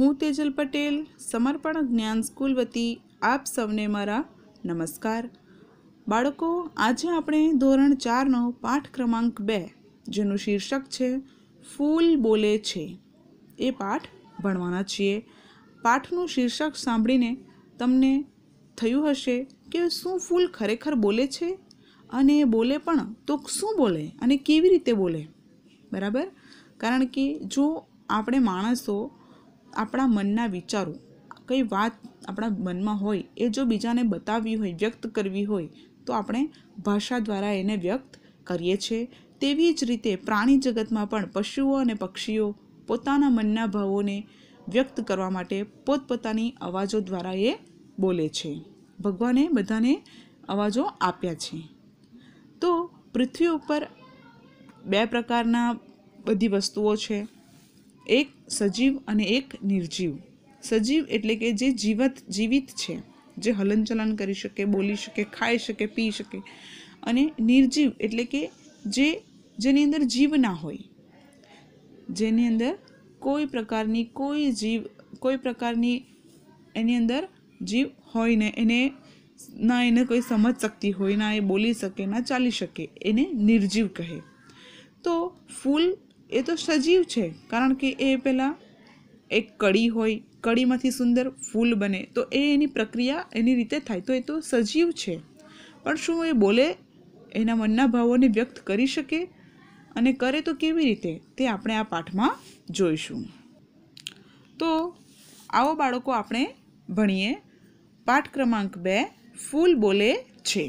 હું તેજલ પટેલ સમર્પણ જ્ઞાન સ્કૂલ વતી આપ સૌને મારા નમસ્કાર બાળકો આજે આપણે ધોરણ ચારનો પાઠ ક્રમાંક બે જેનું શીર્ષક છે ફૂલ બોલે છે એ પાઠ ભણવાના છીએ પાઠનું શીર્ષક સાંભળીને તમને થયું હશે કે શું ફૂલ ખરેખર બોલે છે અને એ બોલે પણ તો શું બોલે અને કેવી રીતે બોલે બરાબર કારણ કે જો આપણે માણસો આપણા મનના વિચારો કઈ વાત આપણા મનમાં હોય એ જો બીજાને બતાવવી હોય વ્યક્ત કરવી હોય તો આપણે ભાષા દ્વારા એને વ્યક્ત કરીએ છીએ તેવી જ રીતે પ્રાણી જગતમાં પણ પશુઓ અને પક્ષીઓ પોતાના મનના ભાવોને વ્યક્ત કરવા માટે પોતપોતાની અવાજો દ્વારા એ બોલે છે ભગવાને બધાને અવાજો આપ્યા છે તો પૃથ્વી ઉપર બે પ્રકારના બધી વસ્તુઓ છે એક સજીવ અને એક નિર્જીવ સજીવ એટલે કે જે જીવત જીવિત છે જે હલનચલન કરી શકે બોલી શકે ખાઈ શકે પી શકે અને નિર્જીવ એટલે કે જે જેની અંદર જીવ ના હોય જેની અંદર કોઈ પ્રકારની કોઈ જીવ કોઈ પ્રકારની એની અંદર જીવ હોય ને એને ના એને કોઈ સમજ શકતી હોય ના એ બોલી શકે ના ચાલી શકે એને નિર્જીવ કહે તો ફૂલ એ તો સજીવ છે કારણ કે એ પહેલાં એક કડી હોય કડીમાંથી સુંદર ફૂલ બને તો એ એની પ્રક્રિયા એની રીતે થાય તો એ તો સજીવ છે પણ શું એ બોલે એના મનના ભાવોને વ્યક્ત કરી શકે અને કરે તો કેવી રીતે તે આપણે આ પાઠમાં જોઈશું તો આવો બાળકો આપણે ભણીએ પાઠ ક્રમાંક બે ફૂલ બોલે છે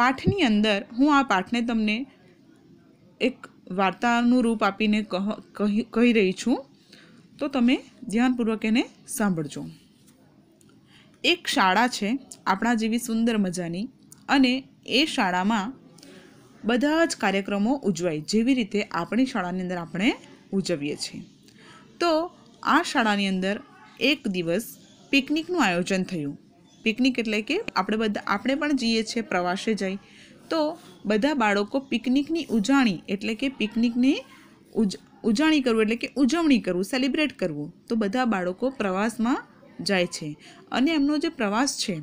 પાઠની અંદર હું આ પાઠને તમને એક વાર્તાનું રૂપ આપીને કહી રહી છું તો તમે ધ્યાનપૂર્વક એને સાંભળજો એક શાળા છે આપણા જેવી સુંદર મજાની અને એ શાળામાં બધા જ કાર્યક્રમો ઉજવાય જેવી રીતે આપણી શાળાની અંદર આપણે ઉજવીએ છીએ તો આ શાળાની અંદર એક દિવસ પિકનિકનું આયોજન થયું પિકનિક એટલે કે આપણે બધા આપણે પણ જઈએ છીએ પ્રવાસે જઈ તો બધા બાળકો પિકનિકની ઉજાણી એટલે કે પિકનિકની ઉજ ઉજાણી કરવું એટલે કે ઉજવણી કરવું સેલિબ્રેટ કરવું તો બધા બાળકો પ્રવાસમાં જાય છે અને એમનો જે પ્રવાસ છે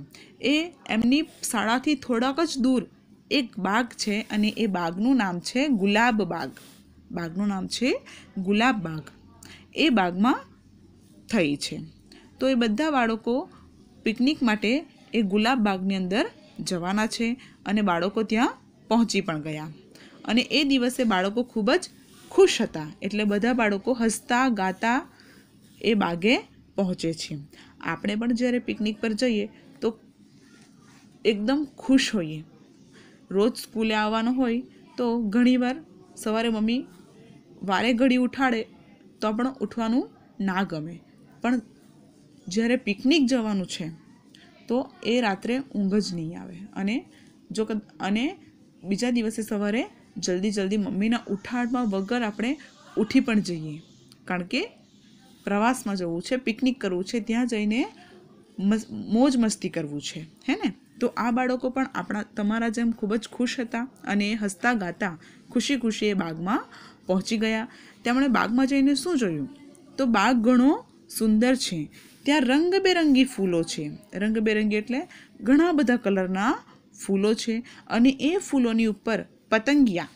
એ એમની શાળાથી થોડાક જ દૂર એક બાગ છે અને એ બાગનું નામ છે ગુલાબ બાગ બાગનું નામ છે ગુલાબ બાગ એ બાગમાં થઈ છે તો એ બધા બાળકો પિકનિક માટે એ ગુલાબ બાગની અંદર જવાના છે અને બાળકો ત્યાં પહોંચી પણ ગયા અને એ દિવસે બાળકો ખૂબ જ ખુશ હતા એટલે બધા બાળકો હસતા ગાતા એ બાગે પહોંચે છે આપણે પણ જ્યારે પિકનિક પર જઈએ તો એકદમ ખુશ હોઈએ રોજ સ્કૂલે આવવાનું હોય તો ઘણીવાર સવારે મમ્મી વારે ઘડી ઉઠાડે તો પણ ઉઠવાનું ના ગમે પણ જ્યારે પિકનિક જવાનું છે તો એ રાત્રે ઊંઘ જ નહીં આવે અને જો કદ અને બીજા દિવસે સવારે જલ્દી જલ્દી મમ્મીના ઉઠાડમાં વગર આપણે ઉઠી પણ જઈએ કારણ કે પ્રવાસમાં જવું છે પિકનિક કરવું છે ત્યાં જઈને મોજ મસ્તી કરવું છે હે ને તો આ બાળકો પણ આપણા તમારા જેમ ખૂબ જ ખુશ હતા અને હસતા ગાતા ખુશી ખુશી એ બાગમાં પહોંચી ગયા તેમણે બાગમાં જઈને શું જોયું તો બાગ ઘણો સુંદર છે ત્યાં રંગબેરંગી ફૂલો છે રંગબેરંગી એટલે ઘણા બધા કલરના ફૂલો છે અને એ ફૂલોની ઉપર પતંગિયા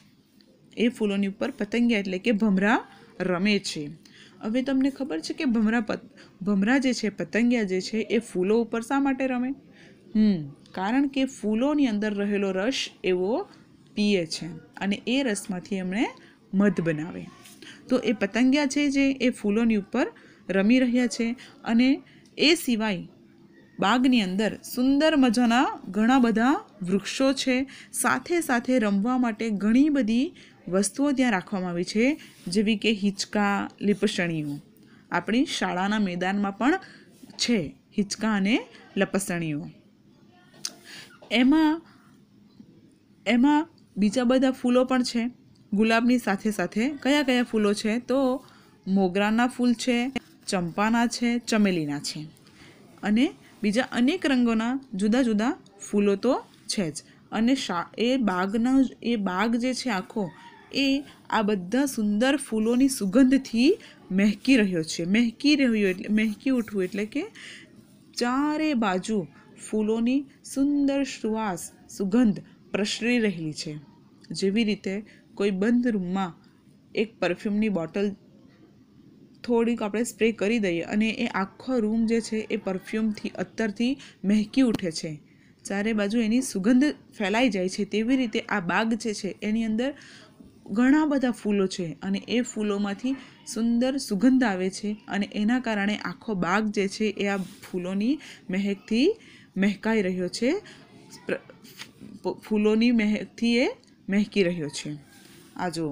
એ ફૂલોની ઉપર પતંગિયા એટલે કે ભમરા રમે છે હવે તમને ખબર છે કે ભમરા પત ભમરા જે છે પતંગિયા જે છે એ ફૂલો ઉપર શા માટે રમે હમ કારણ કે ફૂલોની અંદર રહેલો રસ એવો પીએ છે અને એ રસમાંથી એમણે મધ બનાવે તો એ પતંગિયા છે જે એ ફૂલોની ઉપર રમી રહ્યા છે અને એ સિવાય બાગની અંદર સુંદર મજાના ઘણા બધા વૃક્ષો છે સાથે સાથે રમવા માટે ઘણી બધી વસ્તુઓ ત્યાં રાખવામાં આવી છે જેવી કે હિંચકા લીપસણીઓ આપણી શાળાના મેદાનમાં પણ છે હિંચકા અને લપસણીઓ એમાં એમાં બીજા બધા ફૂલો પણ છે ગુલાબની સાથે સાથે કયા કયા ફૂલો છે તો મોગરાના ફૂલ છે ચંપાના છે ચમેલીના છે અને બીજા અનેક રંગોના જુદા જુદા ફૂલો તો છે જ અને શા એ બાગના એ બાગ જે છે આખો એ આ બધા સુંદર ફૂલોની સુગંધથી મહેકી રહ્યો છે મહેકી રહ્યો એટલે મહેકી ઉઠવું એટલે કે ચારે બાજુ ફૂલોની સુંદર સુવાસ સુગંધ પ્રસરી રહેલી છે જેવી રીતે કોઈ બંધ રૂમમાં એક પરફ્યુમની બોટલ થોડીક આપણે સ્પ્રે કરી દઈએ અને એ આખો રૂમ જે છે એ પરફ્યુમથી અત્તરથી મહેકી ઉઠે છે ચારે બાજુ એની સુગંધ ફેલાઈ જાય છે તેવી રીતે આ બાગ જે છે એની અંદર ઘણા બધા ફૂલો છે અને એ ફૂલોમાંથી સુંદર સુગંધ આવે છે અને એના કારણે આખો બાગ જે છે એ આ ફૂલોની મહેકથી મહેકાઈ રહ્યો છે ફૂલોની મહેકથી એ મહેકી રહ્યો છે આ જો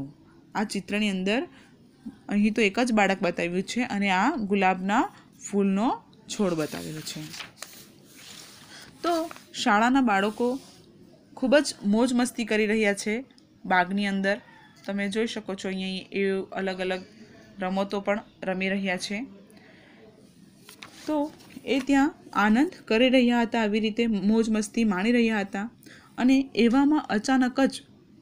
આ ચિત્રની અંદર અહીં તો એક જ બાળક બતાવ્યું છે અને આ ગુલાબના ફૂલનો છોડ બતાવ્યો છે તો શાળાના બાળકો ખૂબ જ મોજ મસ્તી કરી રહ્યા છે બાગની અંદર તમે જોઈ શકો છો અહીંયા એ અલગ અલગ રમતો પણ રમી રહ્યા છે તો એ ત્યાં આનંદ કરી રહ્યા હતા આવી રીતે મોજ મસ્તી માણી રહ્યા હતા અને એવામાં અચાનક જ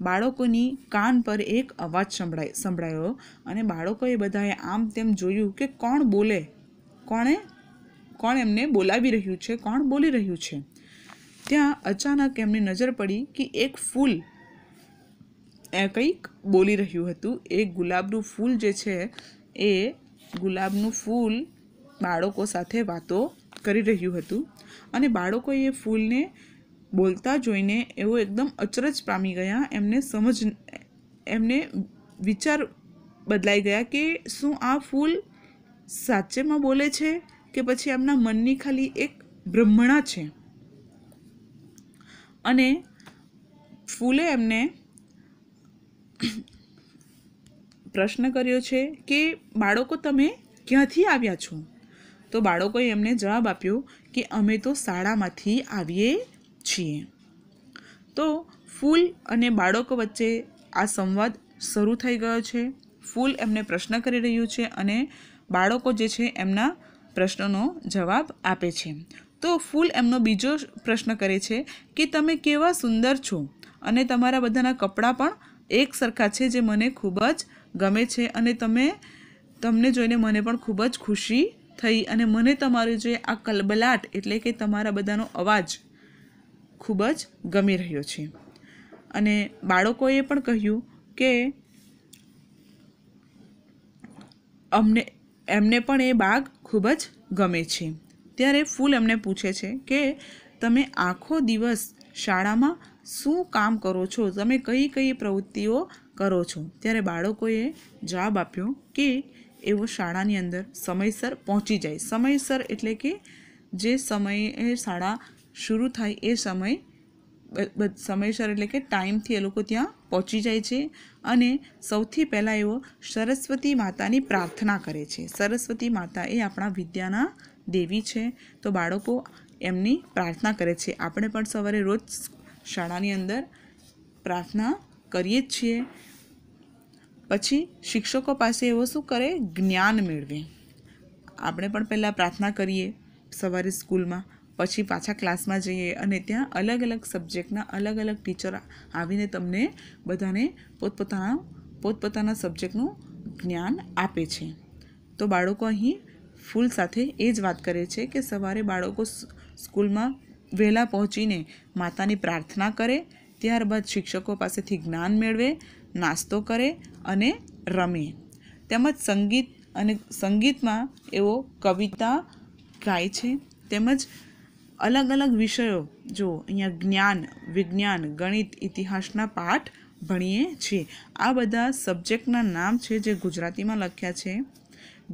બાળકોની કાન પર એક અવાજ સંભળાય સંભળાયો અને બાળકોએ બધાએ આમ તેમ જોયું કે કોણ બોલે કોણે કોણ એમને બોલાવી રહ્યું છે કોણ બોલી રહ્યું છે ત્યાં અચાનક એમની નજર પડી કે એક ફૂલ એ કંઈક બોલી રહ્યું હતું એ ગુલાબનું ફૂલ જે છે એ ગુલાબનું ફૂલ બાળકો સાથે વાતો કરી રહ્યું હતું અને બાળકોએ એ ફૂલને બોલતા જોઈને એઓ એકદમ અચરજ પામી ગયા એમને સમજ એમને વિચાર બદલાઈ ગયા કે શું આ ફૂલ સાચેમાં બોલે છે કે પછી એમના મનની ખાલી એક બ્રહ્મણા છે અને ફૂલે એમને પ્રશ્ન કર્યો છે કે બાળકો તમે ક્યાંથી આવ્યા છો તો બાળકોએ એમને જવાબ આપ્યો કે અમે તો શાળામાંથી આવીએ છીએ તો ફૂલ અને બાળકો વચ્ચે આ સંવાદ શરૂ થઈ ગયો છે ફૂલ એમને પ્રશ્ન કરી રહ્યું છે અને બાળકો જે છે એમના પ્રશ્નોનો જવાબ આપે છે તો ફૂલ એમનો બીજો પ્રશ્ન કરે છે કે તમે કેવા સુંદર છો અને તમારા બધાના કપડાં પણ એક સરખા છે જે મને ખૂબ જ ગમે છે અને તમે તમને જોઈને મને પણ ખૂબ જ ખુશી થઈ અને મને તમારું જે આ કલબલાટ એટલે કે તમારા બધાનો અવાજ ખૂબ જ ગમી રહ્યો છે અને બાળકોએ પણ કહ્યું કે અમને એમને પણ એ બાગ ખૂબ જ ગમે છે ત્યારે ફૂલ એમને પૂછે છે કે તમે આખો દિવસ શાળામાં શું કામ કરો છો તમે કઈ કઈ પ્રવૃત્તિઓ કરો છો ત્યારે બાળકોએ જવાબ આપ્યો કે એવો શાળાની અંદર સમયસર પહોંચી જાય સમયસર એટલે કે જે સમયે શાળા શરૂ થાય એ સમય સમયસર એટલે કે ટાઈમથી એ લોકો ત્યાં પહોંચી જાય છે અને સૌથી પહેલાં એઓ સરસ્વતી માતાની પ્રાર્થના કરે છે સરસ્વતી માતા એ આપણા વિદ્યાના દેવી છે તો બાળકો એમની પ્રાર્થના કરે છે આપણે પણ સવારે રોજ શાળાની અંદર પ્રાર્થના કરીએ જ છીએ પછી શિક્ષકો પાસે એવો શું કરે જ્ઞાન મેળવે આપણે પણ પહેલાં પ્રાર્થના કરીએ સવારે સ્કૂલમાં પછી પાછા ક્લાસમાં જઈએ અને ત્યાં અલગ અલગ સબ્જેક્ટના અલગ અલગ ટીચર આવીને તમને બધાને પોતપોતાના પોતપોતાના સબ્જેક્ટનું જ્ઞાન આપે છે તો બાળકો અહીં ફૂલ સાથે એ જ વાત કરે છે કે સવારે બાળકો સ્કૂલમાં વહેલા પહોંચીને માતાની પ્રાર્થના કરે ત્યારબાદ શિક્ષકો પાસેથી જ્ઞાન મેળવે નાસ્તો કરે અને રમે તેમજ સંગીત અને સંગીતમાં એવો કવિતા ગાય છે તેમજ અલગ અલગ વિષયો જો અહીંયા જ્ઞાન વિજ્ઞાન ગણિત ઇતિહાસના પાઠ ભણીએ છીએ આ બધા સબ્જેક્ટના નામ છે જે ગુજરાતીમાં લખ્યા છે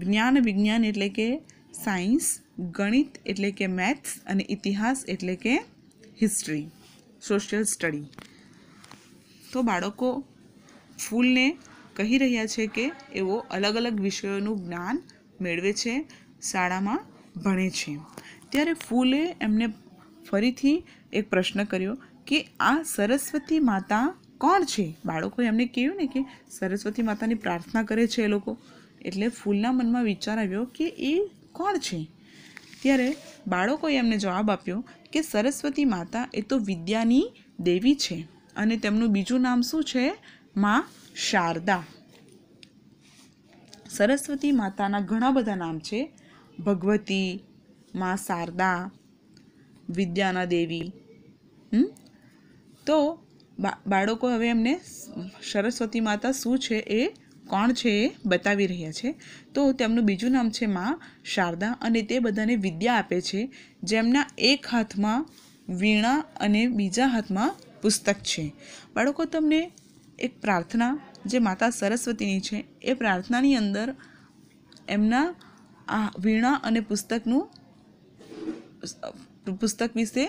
જ્ઞાન વિજ્ઞાન એટલે કે સાયન્સ ગણિત એટલે કે મેથ્સ અને ઇતિહાસ એટલે કે હિસ્ટ્રી સોશિયલ સ્ટડી તો બાળકો ફૂલને કહી રહ્યા છે કે એવો અલગ અલગ વિષયોનું જ્ઞાન મેળવે છે શાળામાં ભણે છે ત્યારે ફૂલે એમને ફરીથી એક પ્રશ્ન કર્યો કે આ સરસ્વતી માતા કોણ છે બાળકોએ એમને કહ્યું ને કે સરસ્વતી માતાની પ્રાર્થના કરે છે એ લોકો એટલે ફૂલના મનમાં વિચાર આવ્યો કે એ કોણ છે ત્યારે બાળકોએ એમને જવાબ આપ્યો કે સરસ્વતી માતા એ તો વિદ્યાની દેવી છે અને તેમનું બીજું નામ શું છે મા શારદા સરસ્વતી માતાના ઘણા બધા નામ છે ભગવતી મા શારદા વિદ્યાના દેવી તો બાળકો હવે એમને સરસ્વતી માતા શું છે એ કોણ છે એ બતાવી રહ્યા છે તો તેમનું બીજું નામ છે મા શારદા અને તે બધાને વિદ્યા આપે છે જેમના એક હાથમાં વીણા અને બીજા હાથમાં પુસ્તક છે બાળકો તમને એક પ્રાર્થના જે માતા સરસ્વતીની છે એ પ્રાર્થનાની અંદર એમના આ વીણા અને પુસ્તકનું પુસ્તક વિશે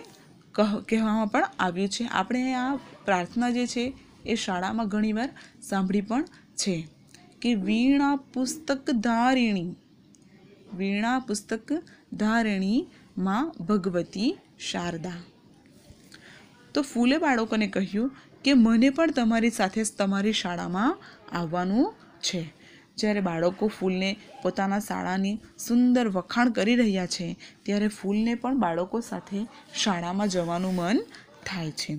કહેવામાં પણ આવ્યું છે આપણે આ પ્રાર્થના જે છે એ શાળામાં ઘણીવાર સાંભળી પણ છે કે વીણા પુસ્તક ધારિણી વીણા પુસ્તક ધારિણી માં ભગવતી શારદા તો ફૂલે બાળકોને કહ્યું કે મને પણ તમારી સાથે તમારી શાળામાં આવવાનું છે જ્યારે બાળકો ફૂલને પોતાના શાળાની સુંદર વખાણ કરી રહ્યા છે ત્યારે ફૂલને પણ બાળકો સાથે શાળામાં જવાનું મન થાય છે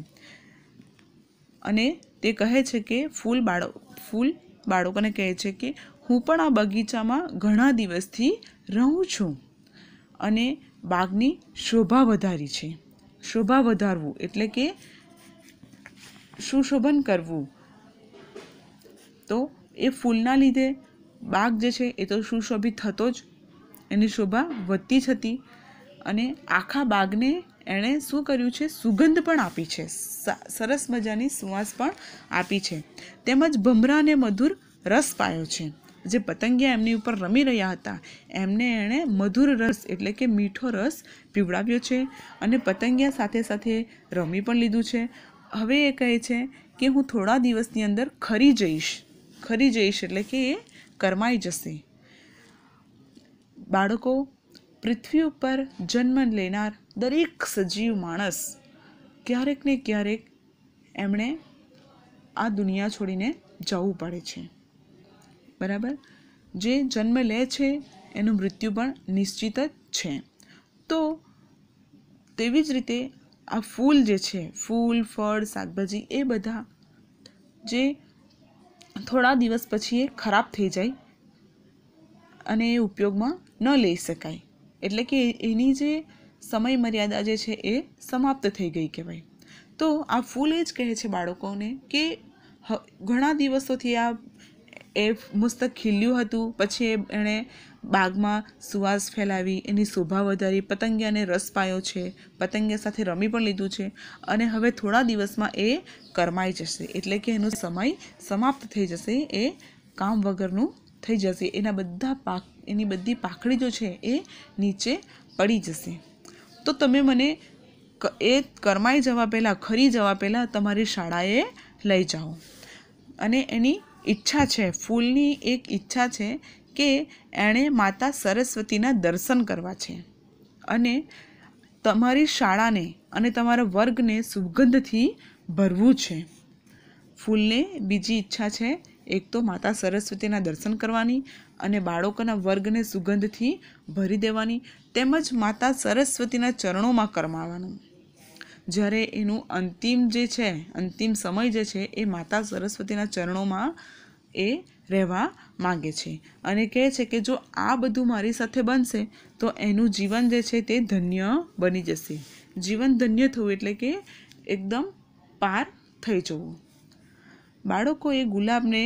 અને તે કહે છે કે ફૂલ બાળક ફૂલ બાળકોને કહે છે કે હું પણ આ બગીચામાં ઘણા દિવસથી રહું છું અને બાગની શોભા વધારી છે શોભા વધારવું એટલે કે સુશોભન કરવું તો એ ફૂલના લીધે બાગ જે છે એ તો સુશોભિત થતો જ એની શોભા વધતી જ હતી અને આખા બાગને એણે શું કર્યું છે સુગંધ પણ આપી છે સરસ મજાની સુવાસ પણ આપી છે તેમજ ભમરાને મધુર રસ પાયો છે જે પતંગિયા એમની ઉપર રમી રહ્યા હતા એમને એણે મધુર રસ એટલે કે મીઠો રસ પીવડાવ્યો છે અને પતંગિયા સાથે સાથે રમી પણ લીધું છે હવે એ કહે છે કે હું થોડા દિવસની અંદર ખરી જઈશ ખરી જઈશ એટલે કે એ કરમાઈ જશે બાળકો પૃથ્વી ઉપર જન્મ લેનાર દરેક સજીવ માણસ ક્યારેક ને ક્યારેક એમણે આ દુનિયા છોડીને જવું પડે છે બરાબર જે જન્મ લે છે એનું મૃત્યુ પણ નિશ્ચિત જ છે તો તેવી જ રીતે આ ફૂલ જે છે ફૂલ ફળ શાકભાજી એ બધા જે થોડા દિવસ પછી એ ખરાબ થઈ જાય અને એ ઉપયોગમાં ન લઈ શકાય એટલે કે એની જે સમય મર્યાદા જે છે એ સમાપ્ત થઈ ગઈ કહેવાય તો આ ફૂલ એ જ કહે છે બાળકોને કે ઘણા દિવસોથી આ એ પુસ્તક ખીલ્યું હતું પછી એણે બાગમાં સુવાસ ફેલાવી એની શોભા વધારી પતંગિયાને રસ પાયો છે પતંગિયા સાથે રમી પણ લીધું છે અને હવે થોડા દિવસમાં એ કરમાઈ જશે એટલે કે એનો સમય સમાપ્ત થઈ જશે એ કામ વગરનું થઈ જશે એના બધા પાક એની બધી પાખડી જો છે એ નીચે પડી જશે તો તમે મને એ કરમાઈ જવા પહેલાં ખરી જવા પહેલાં તમારી શાળાએ લઈ જાઓ અને એની ઈચ્છા છે ફૂલની એક ઈચ્છા છે કે એણે માતા સરસ્વતીના દર્શન કરવા છે અને તમારી શાળાને અને તમારા વર્ગને સુગંધથી ભરવું છે ફૂલને બીજી ઈચ્છા છે એક તો માતા સરસ્વતીના દર્શન કરવાની અને બાળકોના વર્ગને સુગંધથી ભરી દેવાની તેમજ માતા સરસ્વતીના ચરણોમાં કરમાવાનું જ્યારે એનું અંતિમ જે છે અંતિમ સમય જે છે એ માતા સરસ્વતીના ચરણોમાં એ રહેવા માગે છે અને કહે છે કે જો આ બધું મારી સાથે બનશે તો એનું જીવન જે છે તે ધન્ય બની જશે જીવન ધન્ય થવું એટલે કે એકદમ પાર થઈ જવું બાળકોએ ગુલાબને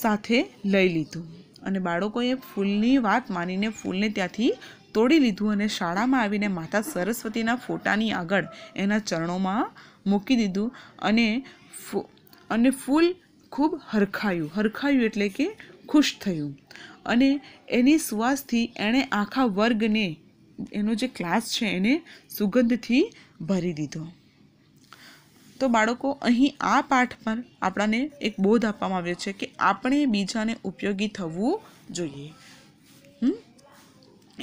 સાથે લઈ લીધું અને બાળકોએ ફૂલની વાત માનીને ફૂલને ત્યાંથી તોડી લીધું અને શાળામાં આવીને માતા સરસ્વતીના ફોટાની આગળ એના ચરણોમાં મૂકી દીધું અને અને ફૂલ ખૂબ હરખાયું હરખાયું એટલે કે ખુશ થયું અને એની સુવાસથી એણે આખા વર્ગને એનો જે ક્લાસ છે એને સુગંધથી ભરી દીધો તો બાળકો અહીં આ પાઠ પર આપણાને એક બોધ આપવામાં આવ્યો છે કે આપણે બીજાને ઉપયોગી થવું જોઈએ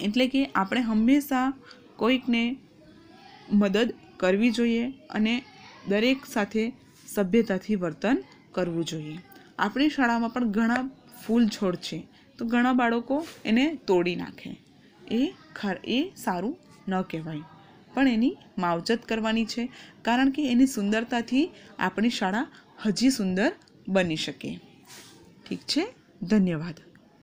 એટલે કે આપણે હંમેશા કોઈકને મદદ કરવી જોઈએ અને દરેક સાથે સભ્યતાથી વર્તન કરવું જોઈએ આપણી શાળામાં પણ ઘણા ફૂલ છોડ છે તો ઘણા બાળકો એને તોડી નાખે એ ખર એ સારું ન કહેવાય પણ એની માવજત કરવાની છે કારણ કે એની સુંદરતાથી આપણી શાળા હજી સુંદર બની શકે ઠીક છે ધન્યવાદ